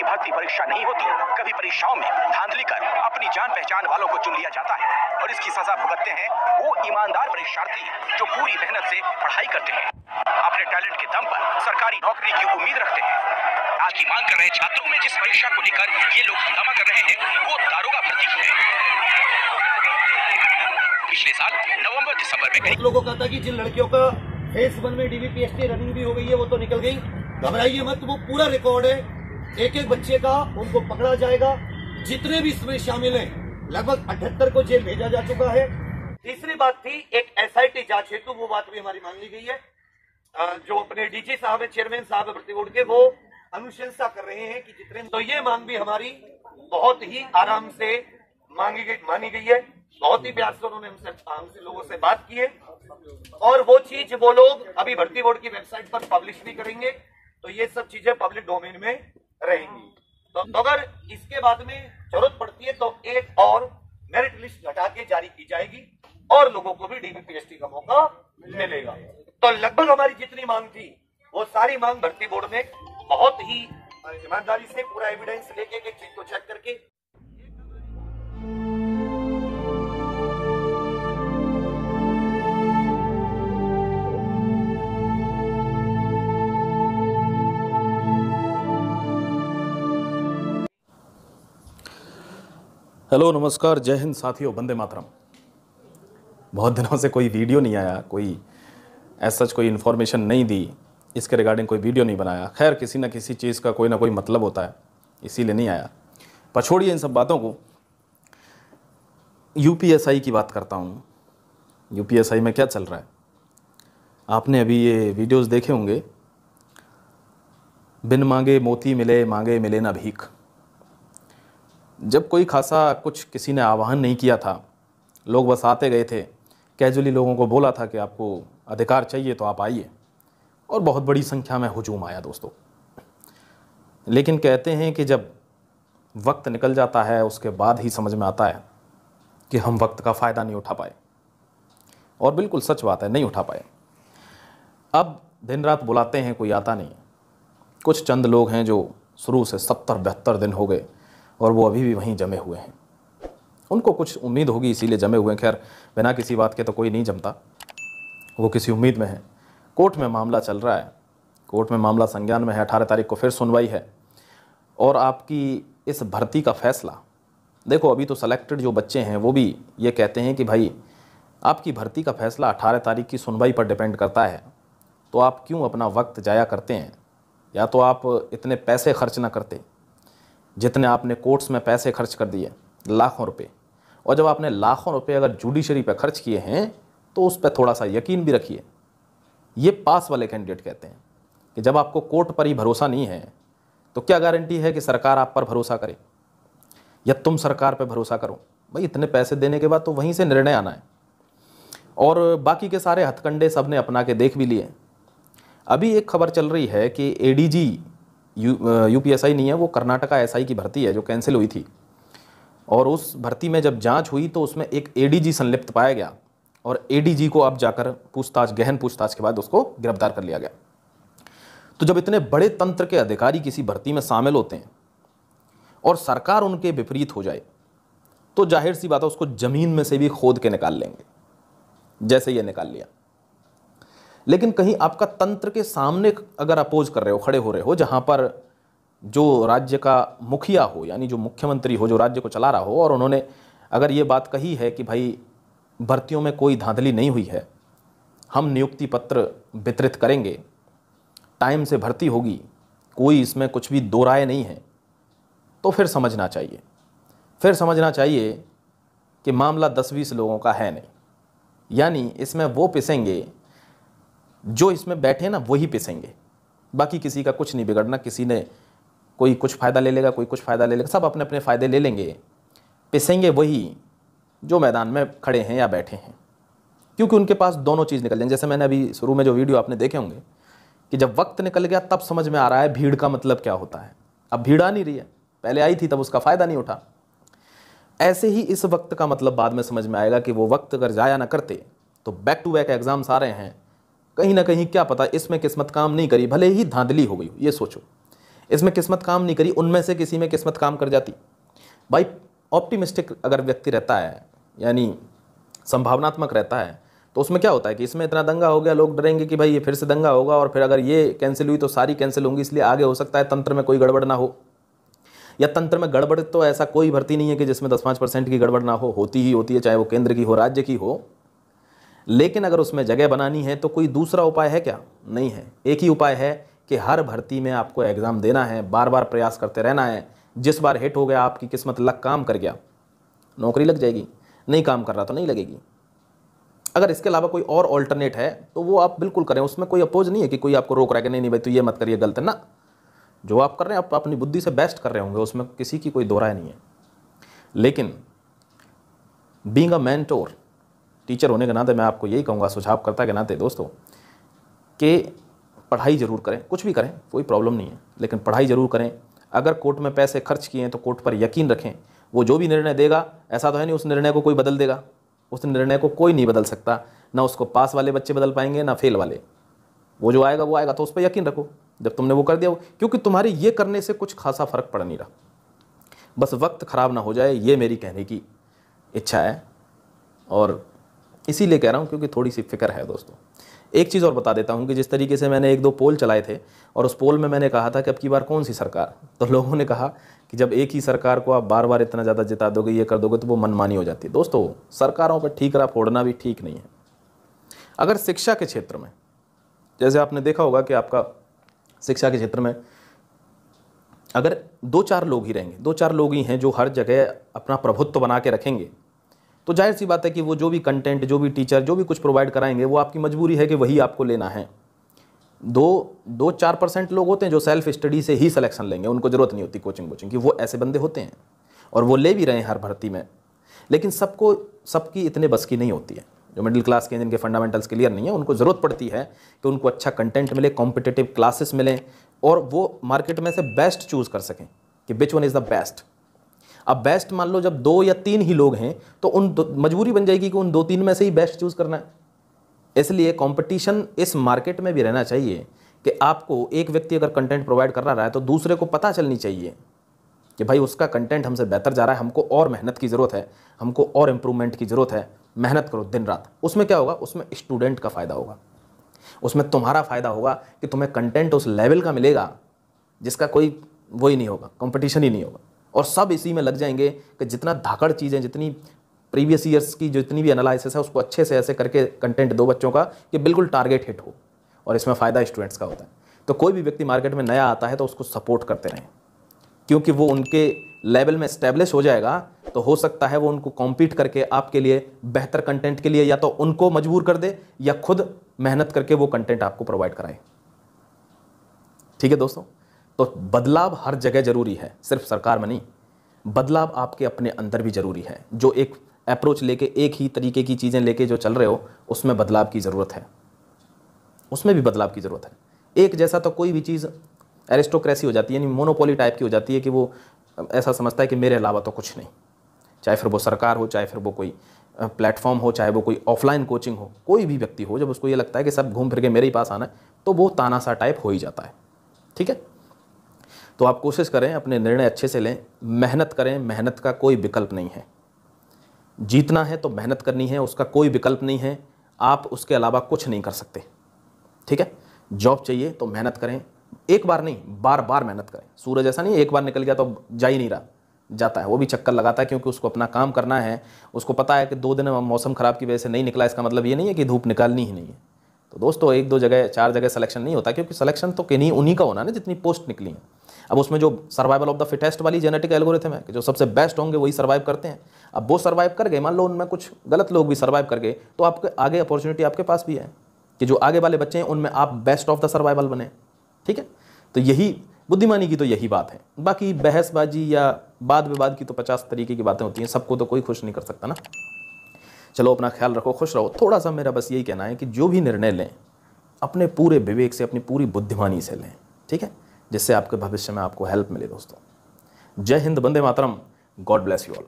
कभी भर्ती परीक्षा नहीं होती कभी परीक्षाओं में धांधली कर अपनी जान पहचान वालों को चुन लिया जाता है और इसकी सजा भुगतते हैं वो ईमानदार परीक्षार्थी जो पूरी मेहनत से पढ़ाई करते हैं अपने टैलेंट के दम पर सरकारी नौकरी की उम्मीद रखते हैं आज की मांग कर रहे छात्रों में जिस परीक्षा को लेकर ये लोग हंगामा कर रहे हैं वो दारोगा भर्ती है पिछले साल नवंबर दिसंबर में कई लोगों का था कि जिन लड़कियों का फेस वन में डीबीपीएसटी रनिंग भी हो गई है वो तो निकल गई घबराइए मत वो पूरा रिकॉर्ड है एक एक बच्चे का उनको पकड़ा जाएगा जितने भी इसमें शामिल हैं लगभग अठहत्तर को जेल भेजा जा चुका है तीसरी बात थी एक एसआईटी जांच हेतु वो बात भी हमारी मान ली गई है जो अपने डीजी साहब है चेयरमैन साहब है भर्ती के वो अनुशंसा कर रहे हैं कि जितने तो ये मांग भी हमारी बहुत ही आराम से मांगी गई मानी गई है बहुत ही प्यार से उन्होंने हमसे हमसे लोगों से बात की है और वो चीज वो लोग अभी भर्ती बोर्ड की वेबसाइट पर पब्लिश भी करेंगे तो ये सब चीजें पब्लिक डोमेन में रहेंगी तो अगर इसके बाद में जरूरत पड़ती है तो एक और मेरिट लिस्ट घटा के जारी की जाएगी और लोगों को भी डीबीपीएसटी का मौका मिलेगा तो लगभग हमारी जितनी मांग थी वो सारी मांग भर्ती बोर्ड ने बहुत ही ईमानदारी से पूरा एविडेंस लेके एक चीज को चेक करके हेलो नमस्कार जय हिंद साथियों बंदे मातरम बहुत दिनों से कोई वीडियो नहीं आया कोई एज सच कोई इन्फॉर्मेशन नहीं दी इसके रिगार्डिंग कोई वीडियो नहीं बनाया खैर किसी ना किसी चीज़ का कोई ना कोई मतलब होता है इसीलिए नहीं आया पर छोड़िए इन सब बातों को यू की बात करता हूँ यू में क्या चल रहा है आपने अभी ये वीडियोस देखे होंगे बिन मांगे मोती मिले मांगे मिले ना भीख जब कोई खासा कुछ किसी ने आवाहन नहीं किया था लोग बस आते गए थे कैजुअली लोगों को बोला था कि आपको अधिकार चाहिए तो आप आइए और बहुत बड़ी संख्या में हजूम आया दोस्तों लेकिन कहते हैं कि जब वक्त निकल जाता है उसके बाद ही समझ में आता है कि हम वक्त का फ़ायदा नहीं उठा पाए और बिल्कुल सच बात है नहीं उठा पाए अब दिन रात बुलाते हैं कोई आता नहीं कुछ चंद लोग हैं जो शुरू से सत्तर बहत्तर दिन हो गए और वो अभी भी वहीं जमे हुए हैं उनको कुछ उम्मीद होगी इसीलिए जमे हुए हैं खैर बिना किसी बात के तो कोई नहीं जमता वो किसी उम्मीद में है कोर्ट में मामला चल रहा है कोर्ट में मामला संज्ञान में है अठारह तारीख को फिर सुनवाई है और आपकी इस भर्ती का फैसला देखो अभी तो सेलेक्टेड जो बच्चे हैं वो भी ये कहते हैं कि भाई आपकी भर्ती का फैसला अठारह तारीख की सुनवाई पर डिपेंड करता है तो आप क्यों अपना वक्त जाया करते हैं या तो आप इतने पैसे खर्च ना करते जितने आपने कोर्ट्स में पैसे खर्च कर दिए लाखों रुपए और जब आपने लाखों रुपए अगर जुडिशरी पर खर्च किए हैं तो उस पर थोड़ा सा यकीन भी रखिए ये पास वाले कैंडिडेट कहते हैं कि जब आपको कोर्ट पर ही भरोसा नहीं है तो क्या गारंटी है कि सरकार आप पर भरोसा करे या तुम सरकार पर भरोसा करो भाई इतने पैसे देने के बाद तो वहीं से निर्णय आना है और बाकी के सारे हथकंडे सब ने अपना के देख भी लिए अभी एक खबर चल रही है कि एडीजी यू यू नहीं है वो कर्नाटका एस आई की भर्ती है जो कैंसिल हुई थी और उस भर्ती में जब जांच हुई तो उसमें एक एडीजी संलिप्त पाया गया और एडीजी को अब जाकर पूछताछ गहन पूछताछ के बाद उसको गिरफ्तार कर लिया गया तो जब इतने बड़े तंत्र के अधिकारी किसी भर्ती में शामिल होते हैं और सरकार उनके विपरीत हो जाए तो जाहिर सी बात है उसको ज़मीन में से भी खोद के निकाल लेंगे जैसे ये निकाल लिया लेकिन कहीं आपका तंत्र के सामने अगर अपोज कर रहे हो खड़े हो रहे हो जहाँ पर जो राज्य का मुखिया हो यानी जो मुख्यमंत्री हो जो राज्य को चला रहा हो और उन्होंने अगर ये बात कही है कि भाई भर्तियों में कोई धांधली नहीं हुई है हम नियुक्ति पत्र वितरित करेंगे टाइम से भर्ती होगी कोई इसमें कुछ भी दो राय नहीं है तो फिर समझना चाहिए फिर समझना चाहिए कि मामला दस बीस लोगों का है नहीं यानी इसमें वो पिसेंगे जो इसमें बैठे ना वही पिसेंगे बाकी किसी का कुछ नहीं बिगड़ना किसी ने कोई कुछ फ़ायदा ले लेगा कोई कुछ फ़ायदा ले लेगा सब अपने अपने फ़ायदे ले लेंगे पिसेंगे वही जो मैदान में खड़े हैं या बैठे हैं क्योंकि उनके पास दोनों चीज़ निकल जाएंगे जैसे मैंने अभी शुरू में जो वीडियो आपने देखे होंगे कि जब वक्त निकल गया तब समझ में आ रहा है भीड़ का मतलब क्या होता है अब भीड़ आ नहीं रही है पहले आई थी तब उसका फ़ायदा नहीं उठा ऐसे ही इस वक्त का मतलब बाद में समझ में आएगा कि वो वक्त अगर ज़ाया ना करते तो बैक टू बैक एग्ज़ाम्स आ रहे हैं कहीं ना कहीं क्या पता इसमें किस्मत काम नहीं करी भले ही धांधली हो गई हो ये सोचो इसमें किस्मत काम नहीं करी उनमें से किसी में किस्मत काम कर जाती भाई ऑप्टिमिस्टिक अगर व्यक्ति रहता है यानी संभावनात्मक रहता है तो उसमें क्या होता है कि इसमें इतना दंगा हो गया लोग डरेंगे कि भाई ये फिर से दंगा होगा और फिर अगर ये कैंसिल हुई तो सारी कैंसिल होंगी इसलिए आगे हो सकता है तंत्र में कोई गड़बड़ ना हो या तंत्र में गड़बड़ तो ऐसा कोई भर्ती नहीं है कि जिसमें दस पाँच परसेंट की गड़बड़ ना हो होती ही होती है चाहे वो केंद्र की हो राज्य की हो लेकिन अगर उसमें जगह बनानी है तो कोई दूसरा उपाय है क्या नहीं है एक ही उपाय है कि हर भर्ती में आपको एग्ज़ाम देना है बार बार प्रयास करते रहना है जिस बार हिट हो गया आपकी किस्मत लग काम कर गया नौकरी लग जाएगी नहीं काम कर रहा तो नहीं लगेगी अगर इसके अलावा कोई और ऑल्टरनेट है तो वो आप बिल्कुल करें उसमें कोई अपोज नहीं है कि कोई आपको रोक रहा है कि नहीं नहीं भाई तो ये मत करिए गलत है ना जो आप कर रहे हैं आप अपनी बुद्धि से बेस्ट कर रहे होंगे उसमें किसी की कोई दोहराय नहीं है लेकिन बींग अ मैंटोर टीचर होने के नाते मैं आपको यही कहूँगा सुझाव करता के नाते दोस्तों कि पढ़ाई ज़रूर करें कुछ भी करें कोई प्रॉब्लम नहीं है लेकिन पढ़ाई ज़रूर करें अगर कोर्ट में पैसे खर्च किए हैं तो कोर्ट पर यकीन रखें वो जो भी निर्णय देगा ऐसा तो है नहीं उस निर्णय को कोई बदल देगा उस निर्णय को कोई नहीं बदल सकता ना उसको पास वाले बच्चे बदल पाएंगे ना फेल वाले वो जो आएगा वो आएगा तो उस पर यकीन रखो जब तुमने वो कर दिया वो क्योंकि तुम्हारे ये करने से कुछ खासा फ़र्क पड़ नहीं रहा बस वक्त ख़राब ना हो जाए ये मेरी कहने की इच्छा है और इसीलिए कह रहा हूँ क्योंकि थोड़ी सी फिक्र है दोस्तों एक चीज़ और बता देता हूँ कि जिस तरीके से मैंने एक दो पोल चलाए थे और उस पोल में मैंने कहा था कि अब की बार कौन सी सरकार तो लोगों ने कहा कि जब एक ही सरकार को आप बार बार इतना ज़्यादा जिता दोगे ये कर दोगे तो वो मनमानी हो जाती है दोस्तों सरकारों पर ठीक रहा फोड़ना भी ठीक नहीं है अगर शिक्षा के क्षेत्र में जैसे आपने देखा होगा कि आपका शिक्षा के क्षेत्र में अगर दो चार लोग ही रहेंगे दो चार लोग ही हैं जो हर जगह अपना प्रभुत्व बना के रखेंगे तो जाहिर सी बात है कि वो जो भी कंटेंट जो भी टीचर जो भी कुछ प्रोवाइड कराएंगे वो आपकी मजबूरी है कि वही आपको लेना है दो दो चार परसेंट लोग होते हैं जो सेल्फ स्टडी से ही सिलेक्शन लेंगे उनको ज़रूरत नहीं होती कोचिंग वोचिंग की वो ऐसे बंदे होते हैं और वो ले भी रहे हैं हर भर्ती में लेकिन सबको सबकी इतने बस की नहीं होती है जो मिडिल क्लास के जिनके फंडामेंटल्स क्लियर नहीं है उनको ज़रूरत पड़ती है कि उनको अच्छा कंटेंट मिले कॉम्पिटेटिव क्लासेस मिलें और वो मार्केट में से बेस्ट चूज़ कर सकें कि which one is the best अब बेस्ट मान लो जब दो या तीन ही लोग हैं तो उन मजबूरी बन जाएगी कि उन दो तीन में से ही बेस्ट चूज़ करना है इसलिए कंपटीशन इस मार्केट में भी रहना चाहिए कि आपको एक व्यक्ति अगर कंटेंट प्रोवाइड कर रहा है तो दूसरे को पता चलनी चाहिए कि भाई उसका कंटेंट हमसे बेहतर जा रहा है हमको और मेहनत की ज़रूरत है हमको और इम्प्रूवमेंट की ज़रूरत है मेहनत करो दिन रात उसमें क्या होगा उसमें स्टूडेंट का फ़ायदा होगा उसमें तुम्हारा फ़ायदा होगा कि तुम्हें कंटेंट उस लेवल का मिलेगा जिसका कोई वो ही नहीं होगा कंपटीशन ही नहीं होगा और सब इसी में लग जाएंगे कि जितना धाकड़ चीज़ें जितनी प्रीवियस ईयर्स की जितनी भी एनालिसिस है उसको अच्छे से ऐसे करके कंटेंट दो बच्चों का कि बिल्कुल टारगेट हिट हो और इसमें फ़ायदा स्टूडेंट्स का होता है तो कोई भी व्यक्ति मार्केट में नया आता है तो उसको सपोर्ट करते रहें क्योंकि वो उनके लेवल में स्टैब्लिश हो जाएगा तो हो सकता है वो उनको कॉम्पीट करके आपके लिए बेहतर कंटेंट के लिए या तो उनको मजबूर कर दे या खुद मेहनत करके वो कंटेंट आपको प्रोवाइड कराए ठीक है दोस्तों तो बदलाव हर जगह ज़रूरी है सिर्फ सरकार में नहीं बदलाव आपके अपने अंदर भी ज़रूरी है जो एक अप्रोच लेके एक ही तरीके की चीज़ें लेके जो चल रहे हो उसमें बदलाव की ज़रूरत है उसमें भी बदलाव की ज़रूरत है एक जैसा तो कोई भी चीज़ एरिस्टोक्रेसी हो जाती है यानी मोनोपोली टाइप की हो जाती है कि वो ऐसा समझता है कि मेरे अलावा तो कुछ नहीं चाहे फिर वो सरकार हो चाहे फिर वो कोई प्लेटफॉर्म हो चाहे वो कोई ऑफलाइन कोचिंग हो कोई भी व्यक्ति हो जब उसको ये लगता है कि सब घूम फिर के मेरे ही पास आना है तो वो तानासा टाइप हो ही जाता है ठीक है तो आप कोशिश करें अपने निर्णय अच्छे से लें मेहनत करें मेहनत का कोई विकल्प नहीं है जीतना है तो मेहनत करनी है उसका कोई विकल्प नहीं है आप उसके अलावा कुछ नहीं कर सकते ठीक है जॉब चाहिए तो मेहनत करें एक बार नहीं बार बार मेहनत करें सूरज ऐसा नहीं एक बार निकल गया तो जा ही नहीं रहा जाता है वो भी चक्कर लगाता है क्योंकि उसको अपना काम करना है उसको पता है कि दो दिन मौसम ख़राब की वजह से नहीं निकला इसका मतलब ये नहीं है कि धूप निकालनी ही नहीं है तो दोस्तों एक दो जगह चार जगह सिलेक्शन नहीं होता क्योंकि सिलेक्शन तो किन्हीं उन्हीं का होना ना जितनी पोस्ट निकली हैं अब उसमें जो सर्वाइवल ऑफ द फिटेस्ट वाली जेनेटिक एल्गोरिथम है कि जो सबसे बेस्ट होंगे वही सर्वाइव करते हैं अब वो सर्वाइव कर गए मान लो उनमें कुछ गलत लोग भी सर्वाइव कर गए तो आपके आगे अपॉर्चुनिटी आपके पास भी है कि जो आगे वाले बच्चे हैं उनमें आप बेस्ट ऑफ द सर्वाइवल बने ठीक है तो यही बुद्धिमानी की तो यही बात है बाकी बहसबाजी या वाद विवाद की तो पचास तरीके की बातें होती हैं सबको तो कोई खुश नहीं कर सकता ना चलो अपना ख्याल रखो खुश रहो थोड़ा सा मेरा बस यही कहना है कि जो भी निर्णय लें अपने पूरे विवेक से अपनी पूरी बुद्धिमानी से लें ठीक है जिससे आपके भविष्य में आपको हेल्प मिले दोस्तों जय हिंद बंदे मातरम गॉड ब्लेस यू ऑल